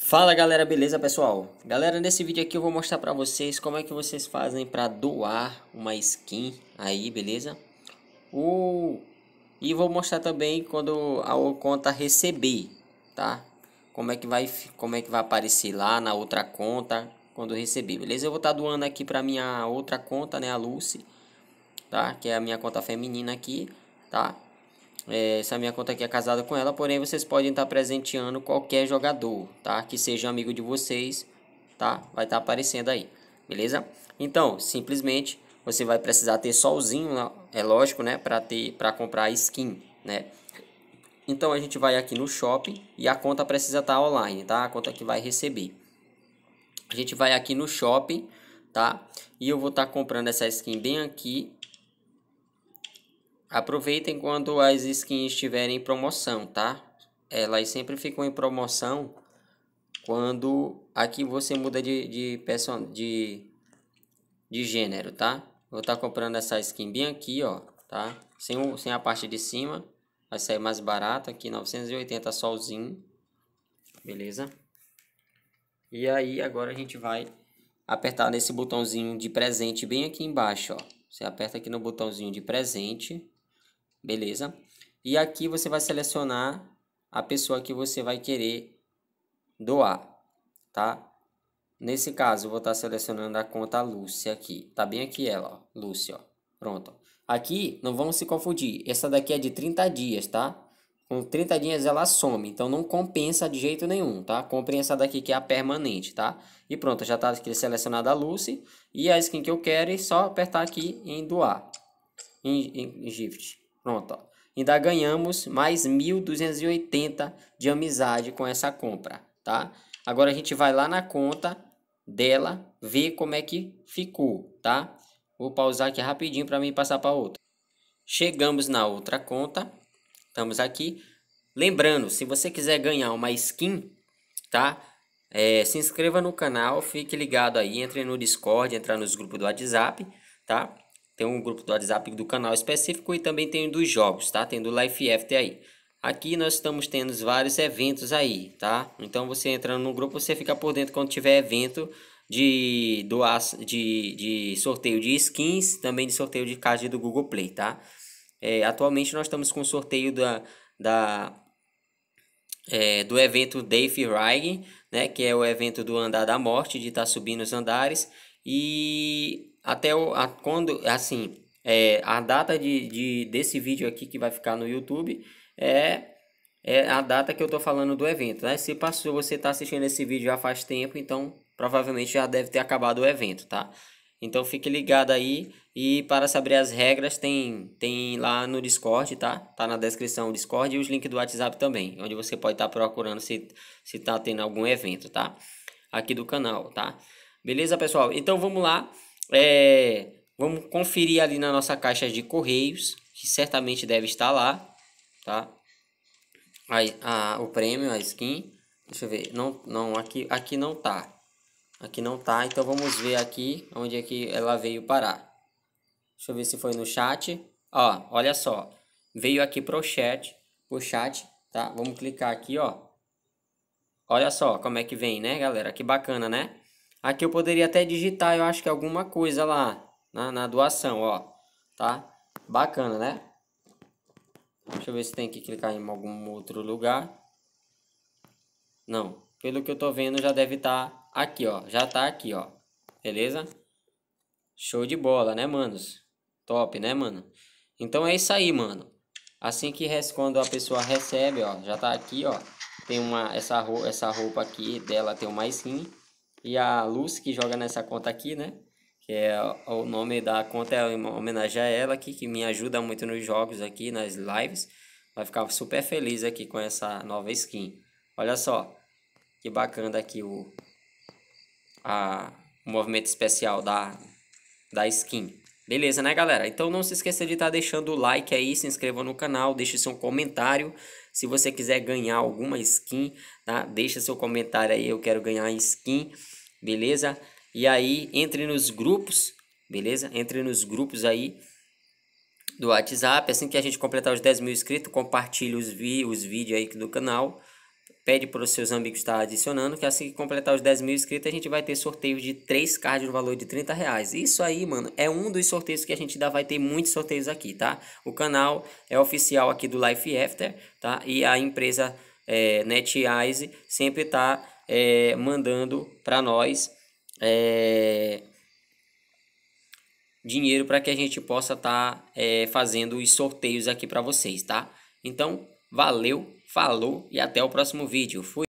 Fala galera, beleza pessoal? Galera, nesse vídeo aqui eu vou mostrar pra vocês como é que vocês fazem pra doar uma skin aí, beleza? O... E vou mostrar também quando a conta receber, tá? Como é, que vai, como é que vai aparecer lá na outra conta quando receber, beleza? Eu vou estar tá doando aqui pra minha outra conta, né, a Lucy, tá? Que é a minha conta feminina aqui, tá? É, essa minha conta aqui é casada com ela, porém vocês podem estar presenteando qualquer jogador, tá? Que seja amigo de vocês, tá? Vai estar aparecendo aí, beleza? Então, simplesmente você vai precisar ter solzinho, é lógico, né? Para ter, para comprar skin, né? Então a gente vai aqui no shopping e a conta precisa estar online, tá? A conta que vai receber. A gente vai aqui no shopping, tá? E eu vou estar comprando essa skin bem aqui Aproveitem quando as skins estiverem em promoção, tá? Elas sempre ficam em promoção quando aqui você muda de, de, person... de, de gênero, tá? Vou estar tá comprando essa skin bem aqui, ó, tá? Sem, o, sem a parte de cima, vai sair mais barato aqui, 980 solzinho, beleza? E aí agora a gente vai apertar nesse botãozinho de presente bem aqui embaixo, ó. Você aperta aqui no botãozinho de presente. Beleza? E aqui você vai selecionar a pessoa que você vai querer doar, tá? Nesse caso, eu vou estar tá selecionando a conta Lúcia aqui. Tá bem aqui ela, ó. Lúcia, ó. Pronto. Aqui, não vamos se confundir. Essa daqui é de 30 dias, tá? Com 30 dias ela some, então não compensa de jeito nenhum, tá? Comprem essa daqui que é a permanente, tá? E pronto, já está aqui selecionada a Lucy. E a skin que eu quero é só apertar aqui em doar. Em, em, em gift. Pronto, ó. ainda ganhamos mais 1.280 de amizade com essa compra, tá? Agora a gente vai lá na conta dela, ver como é que ficou, tá? Vou pausar aqui rapidinho para mim passar para outra. Chegamos na outra conta, estamos aqui. Lembrando, se você quiser ganhar uma skin, tá? É, se inscreva no canal, fique ligado aí, entre no Discord, entrar nos grupos do WhatsApp, tá? Tem um grupo do WhatsApp do canal específico e também tem dos jogos, tá? Tem do Life After aí. Aqui nós estamos tendo vários eventos aí, tá? Então você entrando no grupo, você fica por dentro quando tiver evento de, do, de, de sorteio de skins, também de sorteio de cards do Google Play, tá? É, atualmente nós estamos com sorteio da, da, é, do evento Dave Ryan, né? Que é o evento do andar da morte, de estar tá subindo os andares. E até o, a, quando, assim, é, a data de, de, desse vídeo aqui que vai ficar no YouTube é, é a data que eu tô falando do evento, né? Se passou, você tá assistindo esse vídeo já faz tempo, então provavelmente já deve ter acabado o evento, tá? Então fique ligado aí e para saber as regras tem, tem lá no Discord, tá? Tá na descrição o Discord e os links do WhatsApp também, onde você pode estar tá procurando se, se tá tendo algum evento, tá? Aqui do canal, tá? Beleza, pessoal? Então vamos lá. É, vamos conferir ali na nossa caixa de correios, que certamente deve estar lá, tá? Aí, a, o prêmio, a skin. Deixa eu ver. Não, não, aqui, aqui não tá. Aqui não tá, então vamos ver aqui onde é que ela veio parar. Deixa eu ver se foi no chat. Ó, olha só. Veio aqui pro chat, o chat, tá? Vamos clicar aqui, ó. Olha só como é que vem, né, galera? Que bacana, né? Aqui eu poderia até digitar, eu acho que é alguma coisa lá na, na doação, ó. Tá? Bacana, né? Deixa eu ver se tem que clicar em algum outro lugar. Não. Pelo que eu tô vendo, já deve estar tá aqui, ó. Já tá aqui, ó. Beleza? Show de bola, né, manos? Top, né, mano? Então é isso aí, mano. Assim que quando a pessoa recebe, ó, já tá aqui, ó. Tem uma essa roupa, essa roupa aqui dela tem uma skin e a Lucy, que joga nessa conta aqui, né? Que é o nome da conta, é homenagear ela aqui, que me ajuda muito nos jogos aqui, nas lives. Vai ficar super feliz aqui com essa nova skin. Olha só, que bacana aqui o, a, o movimento especial da, da skin. Beleza, né, galera? Então não se esqueça de estar tá deixando o like aí, se inscreva no canal, deixe seu comentário. Se você quiser ganhar alguma skin, tá? Deixa seu comentário aí, eu quero ganhar skin, beleza? E aí, entre nos grupos, beleza? Entre nos grupos aí do WhatsApp. Assim que a gente completar os 10 mil inscritos, compartilhe os, vi os vídeos aí do canal pede para os seus amigos estar adicionando, que assim que completar os 10 mil inscritos, a gente vai ter sorteio de 3 cards no valor de 30 reais. Isso aí, mano, é um dos sorteios que a gente ainda vai ter muitos sorteios aqui, tá? O canal é oficial aqui do Life After, tá? E a empresa é, NetEyes sempre tá é, mandando para nós é, dinheiro para que a gente possa estar tá, é, fazendo os sorteios aqui para vocês, tá? Então, valeu! Falou e até o próximo vídeo. Fui!